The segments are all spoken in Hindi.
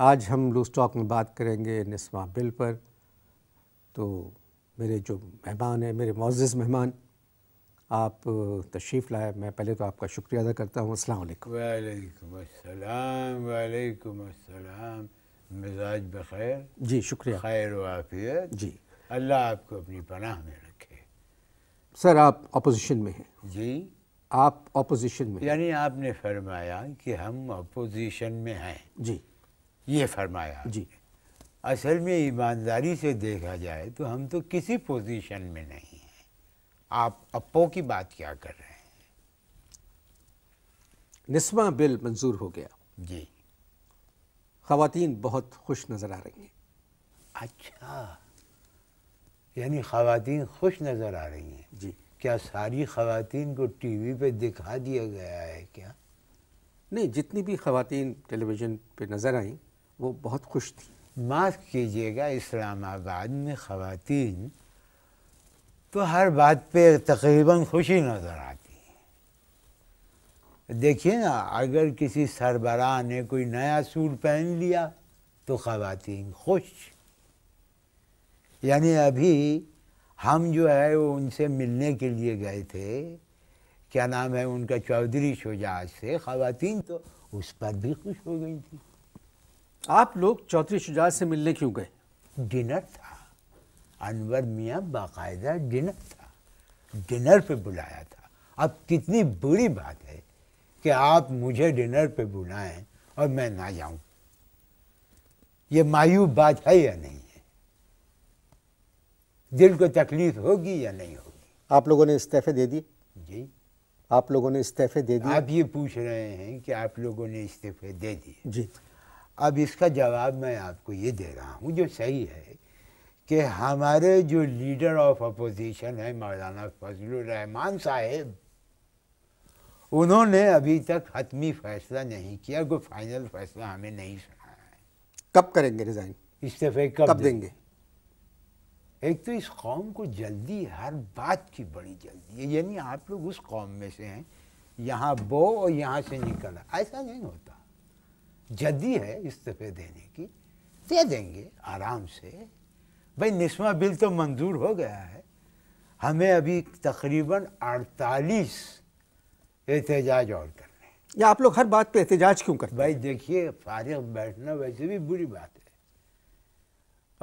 आज हम लूस्टॉक में बात करेंगे नस्मा बिल पर तो मेरे जो मेहमान हैं मेरे मोज़ मेहमान आप तशरीफ़ लाए मैं पहले तो आपका शुक्रिया अदा करता हूँ असल वालेकाम वालेकुम मिजाज बखैर जी शुक्रिया खैर वाफियत जी अल्लाह आपको अपनी पनाह में रखे सर आप अपोजिशन में हैं जी आप अपोजिशन में यानी आपने फरमाया कि हम अपोजिशन में हैं जी ये फरमाया जी असल में ईमानदारी से देखा जाए तो हम तो किसी पोजीशन में नहीं हैं आप अपो की बात क्या कर रहे हैं निस्मा बिल मंजूर हो गया जी खातन बहुत खुश नज़र आ रही हैं अच्छा यानी खातन खुश नज़र आ रही हैं जी क्या सारी खातन को टीवी पे दिखा दिया गया है क्या नहीं जितनी भी खातन टेलीविज़न पे नज़र आईं वो बहुत खुश थी माफ़ कीजिएगा इस्लामाबाद में ख़वान तो हर बात पे तकरीबन खुशी नज़र आती है देखिए ना अगर किसी सरबराह ने कोई नया सूट पहन लिया तो ख़वान खुश यानी अभी हम जो है वो उनसे मिलने के लिए गए थे क्या नाम है उनका चौधरी शुजाज से ख़वान तो उस पर भी खुश हो गई थी आप लोग चौधरी शुजात से मिलने क्यों गए डिनर था अनवर मियाँ बाकायदा डिनर था डिनर पे बुलाया था अब कितनी बुरी बात है कि आप मुझे डिनर पे बुलाएं और मैं ना जाऊं ये मायूब बात है या नहीं है दिल को तकलीफ होगी या नहीं होगी आप लोगों ने इस्तीफे दे दिए जी आप लोगों ने इस्तीफे दे दिए आप ये पूछ रहे हैं कि आप लोगों ने इस्तीफे दे दिए जी अब इसका जवाब मैं आपको ये दे रहा हूँ जो सही है कि हमारे जो लीडर ऑफ अपोजिशन है मौलाना फजल रहमान साहेब उन्होंने अभी तक हतमी फैसला नहीं किया कोई फाइनल फैसला हमें नहीं सुना है कब करेंगे रिज़ाइन इस्तीफे कब, कब देंगे? एक तो इस कौम को जल्दी हर बात की बड़ी जल्दी है यानी आप लोग उस कौम में से हैं यहाँ बो और यहाँ से निकल ऐसा नहीं होता जदी है इस्तीफे देने की दे देंगे आराम से भाई निस्वा बिल तो मंजूर हो गया है हमें अभी तकरीबन 48 एहतजाज और करने हैं या आप लोग हर बात पे एहतजाज क्यों करते भाई देखिए फारिग बैठना वैसे भी बुरी बात है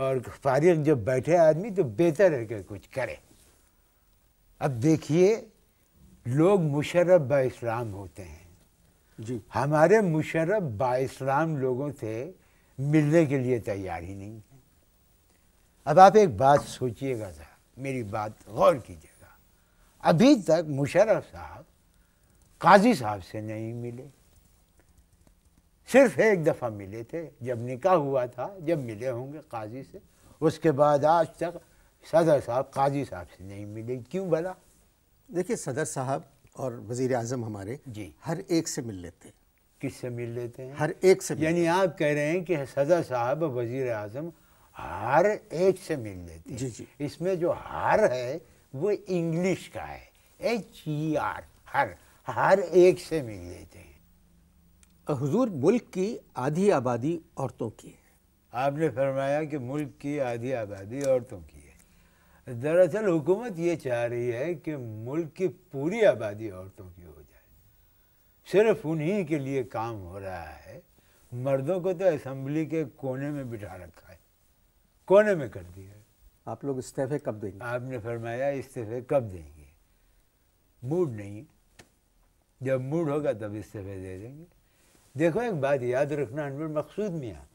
और फारिग जब बैठे आदमी तो बेहतर है कि कुछ करे अब देखिए लोग मुशरफ इस्लाम होते हैं जी हमारे मुशरफ बाम लोगों से मिलने के लिए तैयार ही नहीं है अब आप एक बात सोचिएगा साहब मेरी बात गौर कीजिएगा अभी तक मुशरफ साहब काजी साहब से नहीं मिले सिर्फ एक दफ़ा मिले थे जब निकाह हुआ था जब मिले होंगे काजी से उसके बाद आज तक सदर साहब काजी साहब से नहीं मिले क्यों भला देखिए सदर साहब और वजीर अजम हमारे जी हर एक से मिल लेते हैं किस से मिल लेते हैं हर एक से यानी आप कह रहे हैं कि सदा साहब वजीर आजम हर एक से मिल लेते जी जी इसमें जो हर है वो इंग्लिश का है एच ई आर हर हर एक से मिल लेते हैं हजूर मुल्क की आधी आबादी औरतों की है आपने फरमाया कि मुल्क की आधी आबादी औरतों की दरअसल हुकूमत ये चाह रही है कि मुल्क की पूरी आबादी औरतों की हो जाए सिर्फ उन्हीं के लिए काम हो रहा है मर्दों को तो असम्बली के कोने में बिठा रखा है कोने में कर दिया आप लोग इस्तीफे कब देंगे आपने फरमाया इस्तीफे कब देंगे मूड नहीं जब मूड होगा तब इस्तीफे दे देंगे देखो एक बात याद रखना अनवर मकसूद मियाँ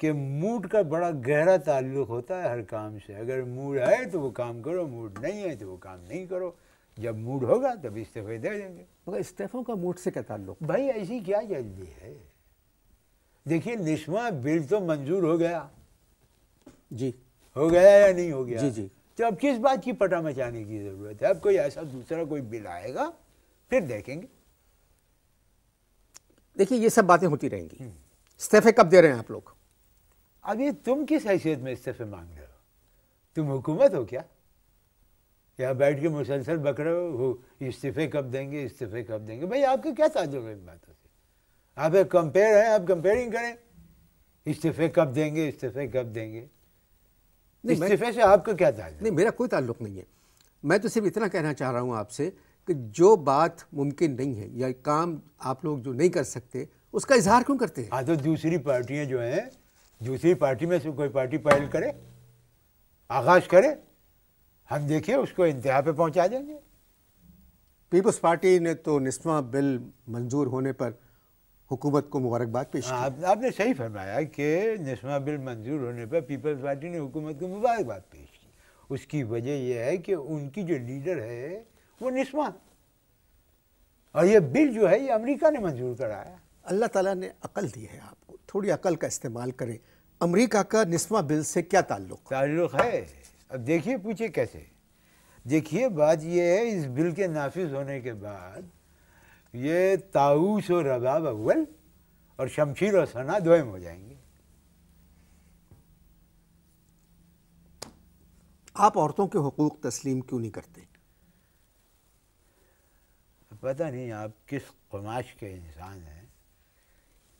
कि मूड का बड़ा गहरा ताल्लुक होता है हर काम से अगर मूड है तो वो काम करो मूड नहीं है तो वो काम नहीं करो जब मूड होगा तब इस्तीफे दे देंगे मगर इस्तीफ़ों का मूड से क्या ताल्लुक भाई ऐसी क्या जल्दी है देखिए निशमा बिल तो मंजूर हो गया जी हो गया या नहीं हो गया जी जी तो अब किस बात की पटा मचाने की ज़रूरत है अब कोई ऐसा दूसरा कोई बिल आएगा फिर देखेंगे देखिए ये सब बातें होती रहेंगी हम्म। इस्तीफे कब दे रहे हैं आप लोग अब ये तुम किस हैसियत में इस्तीफे मांग रहे हो तुम हुकूमत हो क्या यहाँ बैठ के मुसलसल बकरे हो इस्तीफे कब देंगे इस्तीफे कब देंगे भाई आपके क्या ताजुब है इन बातों से आप एक कंपेयर हैं आप कंपेयरिंग करें इस्तीफे कब देंगे इस्तीफे कब देंगे इस्तीफे से आपका क्या ताल्लुक नहीं मेरा कोई ताल्लुक नहीं है मैं तो सिर्फ इतना कहना चाह रहा हूँ आपसे कि जो बात मुमकिन नहीं है या काम आप लोग जो नहीं कर सकते उसका इजहार क्यों करते हैं हाँ तो दूसरी पार्टियाँ जो हैं दूसरी पार्टी में से कोई पार्टी पहल करे आगाज करे हम देखिए उसको इंतहा पे पहुंचा देंगे पीपल्स पार्टी ने तो निस्वा बिल मंजूर होने पर हुकूमत को मुबारकबाद पेश हाँ, आप, आपने सही फरमाया कि निस्वा बिल मंजूर होने पर पीपल्स पार्टी ने हुकूमत को मुबारकबाद पेश की उसकी वजह यह है कि उनकी जो लीडर है वो निस्वा और ये बिल जो है ये अमरीका ने मंजूर कराया अल्लाह ताला ने अकल दी है आपको थोड़ी अकल का इस्तेमाल करें अमेरिका का निस्वा बिल से क्या ताल्लुक ताल्लुक है अब देखिए पूछिए कैसे देखिए बात यह है इस बिल के नाफिज होने के बाद ये ताऊस और रबाब अव्वल और शमशीर और सना दोयम हो जाएंगे आप औरतों के हकूक़ तस्लीम क्यों नहीं करते पता नहीं आप किस कमाश के इंसान हैं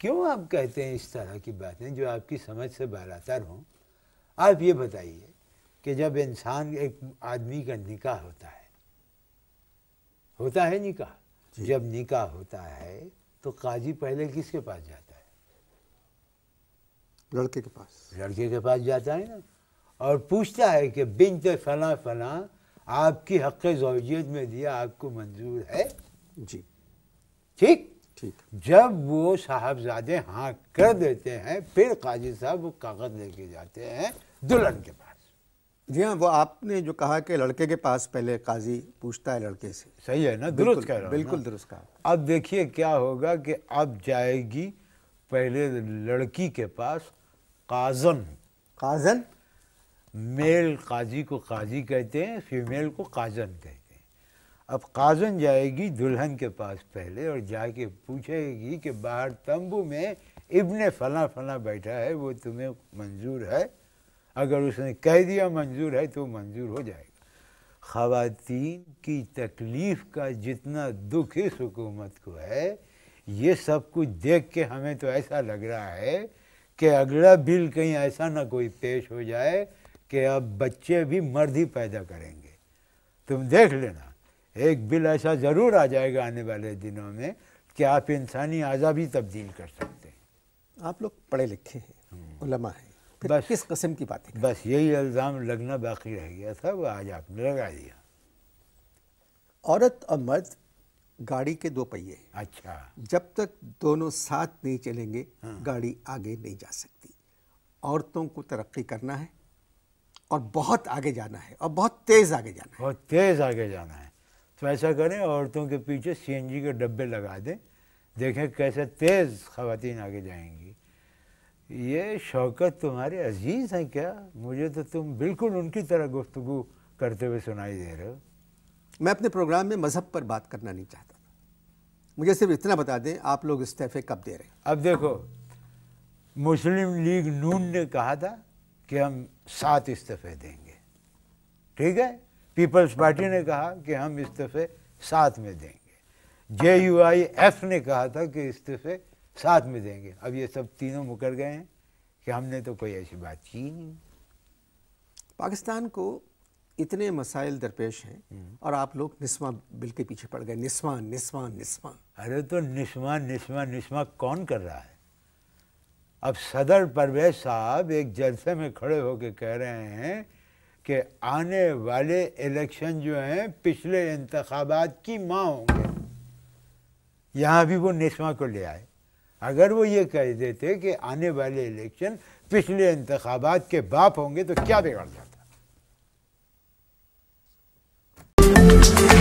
क्यों आप कहते हैं इस तरह की बातें जो आपकी समझ से बारातर हों आप ये बताइए कि जब इंसान एक आदमी का निकाह होता है होता है निकाह जब निकाह होता है तो काजी पहले किसके पास जाता है लड़के के पास लड़के के पास जाता है ना और पूछता है कि बिनत फला फला आपकी हक जोजियत में दिया आपको मंजूर है जी ठीक जब वो साहबजादे हाँ कर देते हैं फिर काजी साहब वो कागज़ लेके जाते हैं दुल्हन के पास जी हाँ वो आपने जो कहा कि लड़के के पास पहले काजी पूछता है लड़के से सही है ना दुरुस्त कह रहा बिल्कुल दुरुस्त कहा अब देखिए क्या होगा कि अब जाएगी पहले लड़की के पास काजन काजन मेल काजी को काजी कहते हैं फीमेल को काजन कहते हैं अब काजन जाएगी दुल्हन के पास पहले और जाके पूछेगी कि बाहर तंबू में इब्ने फला फला बैठा है वो तुम्हें मंजूर है अगर उसने कह दिया मंजूर है तो मंजूर हो जाएगा ख़वातीन की तकलीफ़ का जितना दुख इस हुकूमत को है ये सब कुछ देख के हमें तो ऐसा लग रहा है कि अगला बिल कहीं ऐसा ना कोई पेश हो जाए कि अब बच्चे भी मर्द ही पैदा करेंगे तुम देख लेना एक बिल ऐसा ज़रूर आ जाएगा आने वाले दिनों में कि आप इंसानी आजा भी तब्दील कर सकते हैं आप लोग पढ़े लिखे हैं हम्म। उलमा हैं बस किस कस्म की बात है बस यही इल्ज़ाम लगना बाकी रह गया था वो आज आपने लगा दिया औरत और मर्द गाड़ी के दो पहिए अच्छा जब तक दोनों साथ नहीं चलेंगे हाँ। गाड़ी आगे नहीं जा सकती औरतों को तरक्की करना है और बहुत आगे जाना है और बहुत तेज़ आगे जाना है बहुत तेज़ आगे जाना है तो ऐसा करें औरतों के पीछे सीएनजी के डब्बे लगा दें देखें कैसे तेज़ ख़वान आगे जाएंगी ये शौकत तुम्हारे अजीज़ हैं क्या मुझे तो तुम बिल्कुल उनकी तरह गुफ्तु करते हुए सुनाई दे रहे हो मैं अपने प्रोग्राम में मज़हब पर बात करना नहीं चाहता मुझे सिर्फ इतना बता दें आप लोग इस्तीफ़े कब दे रहे हैं अब देखो मुस्लिम लीग नून ने कहा था कि हम सात इस्तीफ़े देंगे ठीक है पीपल्स पार्टी ने कहा कि हम इस्तीफे साथ में देंगे जे यू आई एफ ने कहा था कि इस्तीफे साथ में देंगे अब ये सब तीनों मुकर गए हैं कि हमने तो कोई ऐसी बात की नहीं पाकिस्तान को इतने मसाइल दरपेश हैं हम्म। और आप लोग निस्मा बिल के पीछे पड़ गए निस्वा निस्वा निस्वा अरे तो निस्वा निस्वा निस्वा कौन कर रहा है अब सदर परवेज साहब एक जलसे में खड़े होकर कह रहे हैं कि आने वाले इलेक्शन जो हैं पिछले इंतबात की माँ होंगे यहाँ भी वो नेशवा को ले आए अगर वो ये कह देते कि आने वाले इलेक्शन पिछले इंतबात के बाप होंगे तो क्या बिगड़ जाता